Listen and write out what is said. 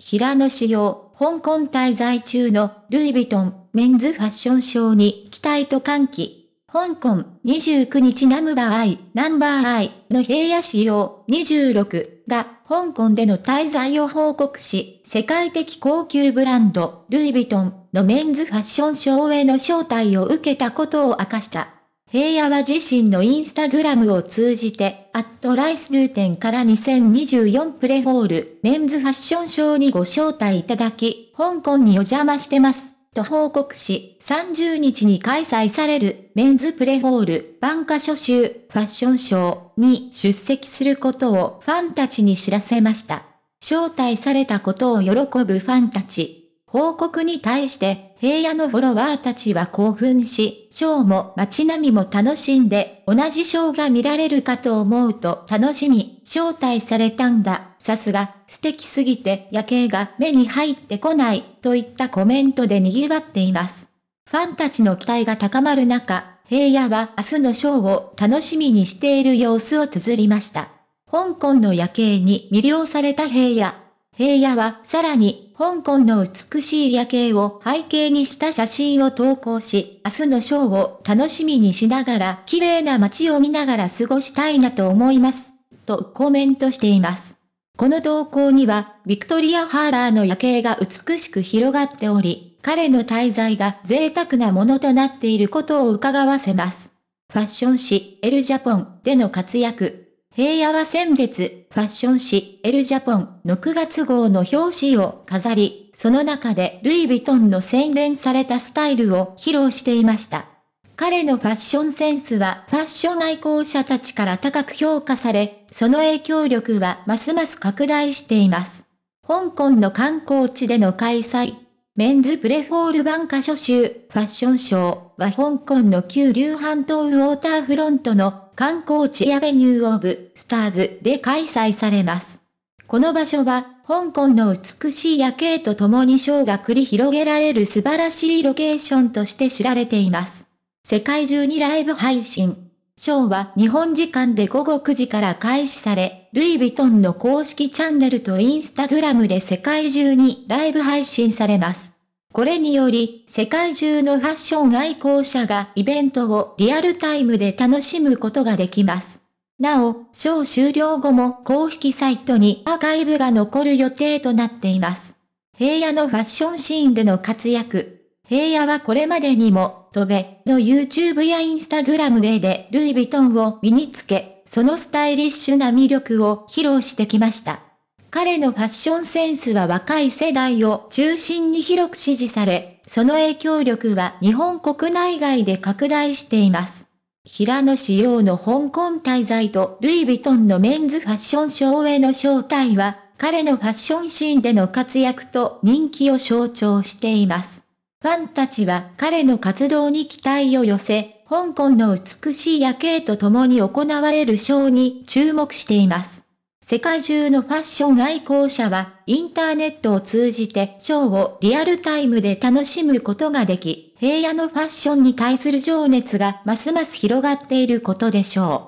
平野紫耀、香港滞在中のルイ・ヴィトン、メンズファッションショーに期待と歓喜。香港29日ナムバーアイ、ナンバーアイの平野仕様26が香港での滞在を報告し、世界的高級ブランドルイ・ヴィトンのメンズファッションショーへの招待を受けたことを明かした。平野は自身のインスタグラムを通じて、アットライステ店から2024プレホール、メンズファッションショーにご招待いただき、香港にお邪魔してます。と報告し、30日に開催されるメンズプレホール版歌書集ファッションショーに出席することをファンたちに知らせました。招待されたことを喜ぶファンたち。報告に対して平野のフォロワーたちは興奮し、ショーも街並みも楽しんで、同じショーが見られるかと思うと楽しみ、招待されたんだ。さすが、素敵すぎて夜景が目に入ってこない、といったコメントで賑わっています。ファンたちの期待が高まる中、平野は明日のショーを楽しみにしている様子を綴りました。香港の夜景に魅了された平野。平野はさらに香港の美しい夜景を背景にした写真を投稿し、明日のショーを楽しみにしながら綺麗な街を見ながら過ごしたいなと思います。とコメントしています。この投稿には、ビクトリア・ハーバーの夜景が美しく広がっており、彼の滞在が贅沢なものとなっていることを伺わせます。ファッション誌、エル・ジャポンでの活躍、平野は先月、ファッション誌、エルジャポンの9月号の表紙を飾り、その中でルイ・ヴィトンの洗練されたスタイルを披露していました。彼のファッションセンスはファッション愛好者たちから高く評価され、その影響力はますます拡大しています。香港の観光地での開催、メンズプレフォールンカ書集、ファッションショーは香港の旧流半島ウォーターフロントの観光地アベニューオブスターズで開催されます。この場所は、香港の美しい夜景とともにショーが繰り広げられる素晴らしいロケーションとして知られています。世界中にライブ配信。ショーは日本時間で午後9時から開始され、ルイ・ヴィトンの公式チャンネルとインスタグラムで世界中にライブ配信されます。これにより、世界中のファッション愛好者がイベントをリアルタイムで楽しむことができます。なお、ショー終了後も公式サイトにアーカイブが残る予定となっています。平野のファッションシーンでの活躍。平野はこれまでにも、トベの YouTube や Instagram へでルイ・ヴィトンを身につけ、そのスタイリッシュな魅力を披露してきました。彼のファッションセンスは若い世代を中心に広く支持され、その影響力は日本国内外で拡大しています。平野紫耀の香港滞在とルイ・ヴィトンのメンズファッションショーへの招待は、彼のファッションシーンでの活躍と人気を象徴しています。ファンたちは彼の活動に期待を寄せ、香港の美しい夜景と共に行われるショーに注目しています。世界中のファッション愛好者はインターネットを通じてショーをリアルタイムで楽しむことができ、平野のファッションに対する情熱がますます広がっていることでしょう。